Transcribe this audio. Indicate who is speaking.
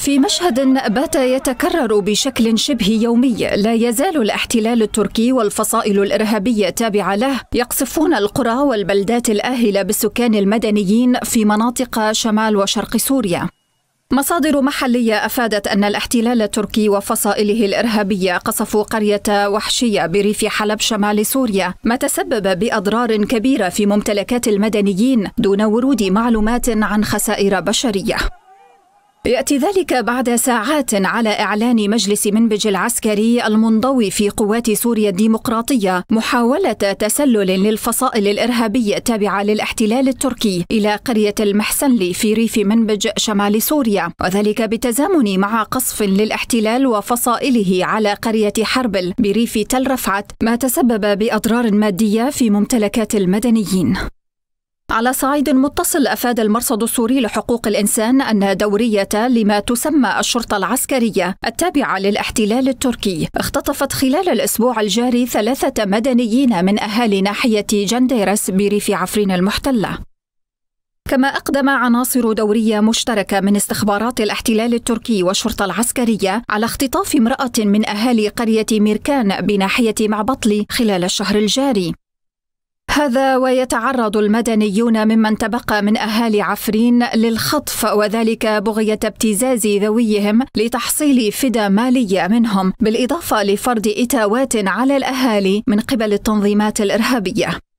Speaker 1: في مشهد بات يتكرر بشكل شبه يومي لا يزال الاحتلال التركي والفصائل الإرهابية التابعة له يقصفون القرى والبلدات الآهلة بالسكان المدنيين في مناطق شمال وشرق سوريا مصادر محلية أفادت أن الاحتلال التركي وفصائله الإرهابية قصفوا قرية وحشية بريف حلب شمال سوريا ما تسبب بأضرار كبيرة في ممتلكات المدنيين دون ورود معلومات عن خسائر بشرية يأتي ذلك بعد ساعات على إعلان مجلس منبج العسكري المنضوي في قوات سوريا الديمقراطية محاولة تسلل للفصائل الإرهابية التابعة للاحتلال التركي إلى قرية المحسنلي في ريف منبج شمال سوريا وذلك بالتزامن مع قصف للاحتلال وفصائله على قرية حربل بريف تل رفعت ما تسبب بأضرار مادية في ممتلكات المدنيين على صعيد متصل أفاد المرصد السوري لحقوق الإنسان أن دورية لما تسمى الشرطة العسكرية التابعة للاحتلال التركي اختطفت خلال الأسبوع الجاري ثلاثة مدنيين من أهالي ناحية جنديرس بريف عفرين المحتلة كما أقدم عناصر دورية مشتركة من استخبارات الاحتلال التركي والشرطة العسكرية على اختطاف امرأة من أهالي قرية ميركان بناحية معبطلي خلال الشهر الجاري هذا ويتعرض المدنيون ممن تبقى من أهالي عفرين للخطف وذلك بغية ابتزاز ذويهم لتحصيل فدا مالية منهم بالإضافة لفرض إتاوات على الأهالي من قبل التنظيمات الإرهابية